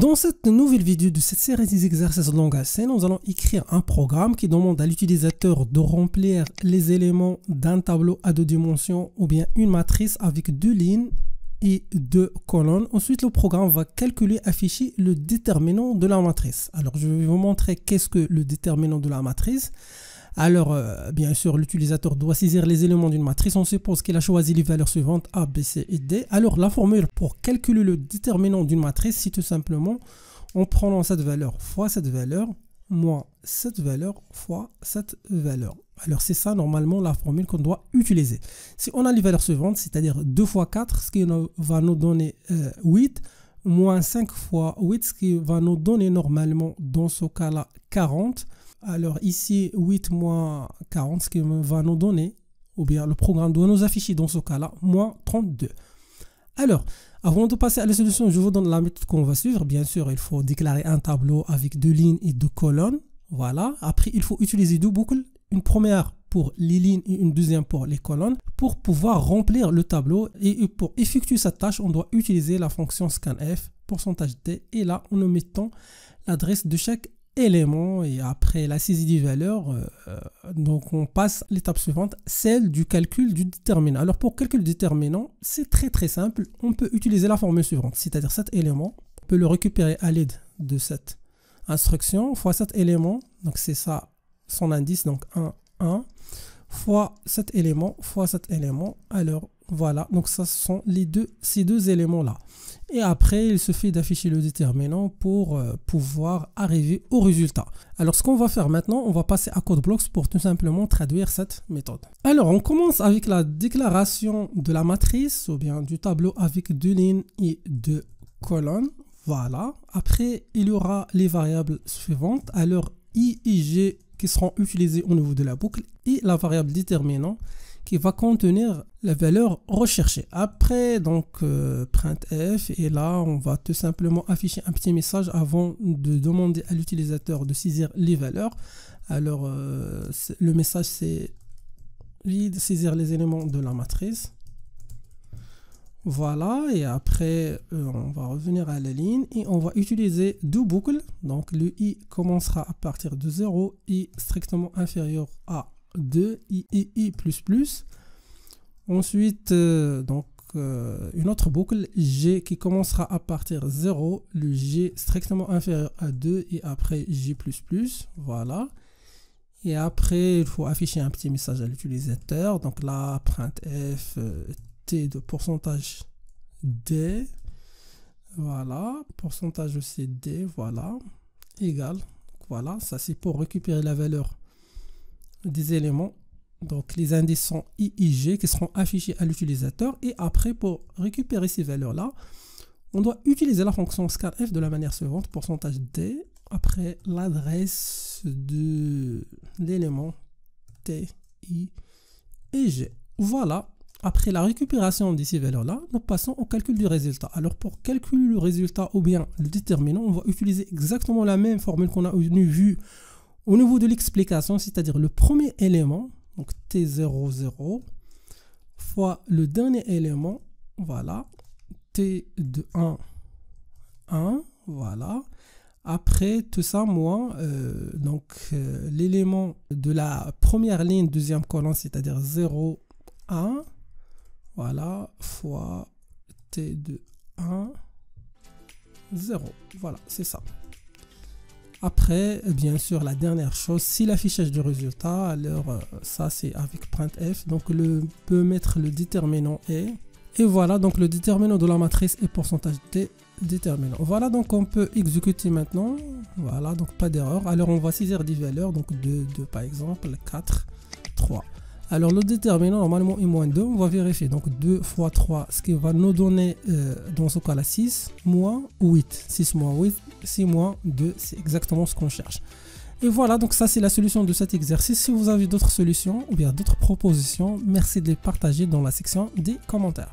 Dans cette nouvelle vidéo de cette série des exercices de nous allons écrire un programme qui demande à l'utilisateur de remplir les éléments d'un tableau à deux dimensions ou bien une matrice avec deux lignes et deux colonnes. Ensuite, le programme va calculer, afficher le déterminant de la matrice. Alors, je vais vous montrer qu'est-ce que le déterminant de la matrice. Alors, euh, bien sûr, l'utilisateur doit saisir les éléments d'une matrice. On suppose qu'il a choisi les valeurs suivantes A, B, C et D. Alors, la formule pour calculer le déterminant d'une matrice, c'est tout simplement en prenant cette valeur fois cette valeur moins cette valeur fois cette valeur. Alors c'est ça normalement la formule qu'on doit utiliser. Si on a les valeurs suivantes, c'est-à-dire 2 fois 4, ce qui va nous donner 8, euh, moins 5 fois 8, ce qui va nous donner normalement dans ce cas-là 40. Alors ici, 8 moins 40, ce qui va nous donner, ou bien le programme doit nous afficher dans ce cas-là, moins 32. Alors, avant de passer à la solution, je vous donne la méthode qu'on va suivre. Bien sûr, il faut déclarer un tableau avec deux lignes et deux colonnes. Voilà. Après, il faut utiliser deux boucles. Une première pour les lignes et une deuxième pour les colonnes. Pour pouvoir remplir le tableau et pour effectuer sa tâche, on doit utiliser la fonction scanf pourcentage %d et là, on nous mettant l'adresse de chaque élément et après la saisie des valeurs, euh, euh, donc on passe l'étape suivante, celle du calcul du déterminant. Alors pour calcul déterminant, c'est très très simple, on peut utiliser la formule suivante, c'est-à-dire cet élément, on peut le récupérer à l'aide de cette instruction fois cet élément, donc c'est ça son indice, donc 1, 1, fois cet élément fois cet élément. Alors voilà, donc ça ce sont les deux, ces deux éléments-là. Et après, il suffit d'afficher le déterminant pour euh, pouvoir arriver au résultat. Alors ce qu'on va faire maintenant, on va passer à code blocks pour tout simplement traduire cette méthode. Alors on commence avec la déclaration de la matrice ou bien du tableau avec deux lignes et deux colonnes. Voilà. Après, il y aura les variables suivantes. Alors i, i, g, qui seront utilisés au niveau de la boucle et la variable déterminant qui va contenir la valeur recherchée. Après, donc, euh, printf, et là, on va tout simplement afficher un petit message avant de demander à l'utilisateur de saisir les valeurs. Alors, euh, le message, c'est saisir les éléments de la matrice. Voilà, et après, euh, on va revenir à la ligne et on va utiliser deux boucles. Donc, le i commencera à partir de 0, i strictement inférieur à 2, i, i, i++. Ensuite, euh, donc, euh, une autre boucle, g qui commencera à partir 0, le g strictement inférieur à 2 et après plus Voilà. Et après, il faut afficher un petit message à l'utilisateur. Donc là, printf, de pourcentage D, voilà, pourcentage aussi D, voilà, égal, voilà, ça c'est pour récupérer la valeur des éléments. Donc les indices sont g qui seront affichés à l'utilisateur et après pour récupérer ces valeurs-là, on doit utiliser la fonction scanf de la manière suivante, pourcentage D, après l'adresse de l'élément T, I et G. Voilà, après la récupération de ces valeurs-là, nous passons au calcul du résultat. Alors pour calculer le résultat ou bien le déterminant, on va utiliser exactement la même formule qu'on a vue au niveau de l'explication, c'est-à-dire le premier élément, donc t 00 fois le dernier élément, voilà, T de 1, 1, voilà. Après tout ça, moi, euh, donc euh, l'élément de la première ligne, deuxième colonne, c'est-à-dire 0, 1, voilà, fois t de 1, 0. Voilà, c'est ça. Après, bien sûr, la dernière chose, si l'affichage du résultat, alors euh, ça c'est avec printf, donc le peut mettre le déterminant et et voilà, donc le déterminant de la matrice est pourcentage t déterminant. Voilà, donc on peut exécuter maintenant. Voilà, donc pas d'erreur. Alors on voit saisir des valeurs, donc 2, 2 par exemple, 4, 3. Alors le déterminant normalement est moins 2, on va vérifier. Donc 2 fois 3, ce qui va nous donner euh, dans ce cas-là 6 moins 8. 6 moins 8, 6 moins 2, c'est exactement ce qu'on cherche. Et voilà, donc ça c'est la solution de cet exercice. Si vous avez d'autres solutions ou bien d'autres propositions, merci de les partager dans la section des commentaires.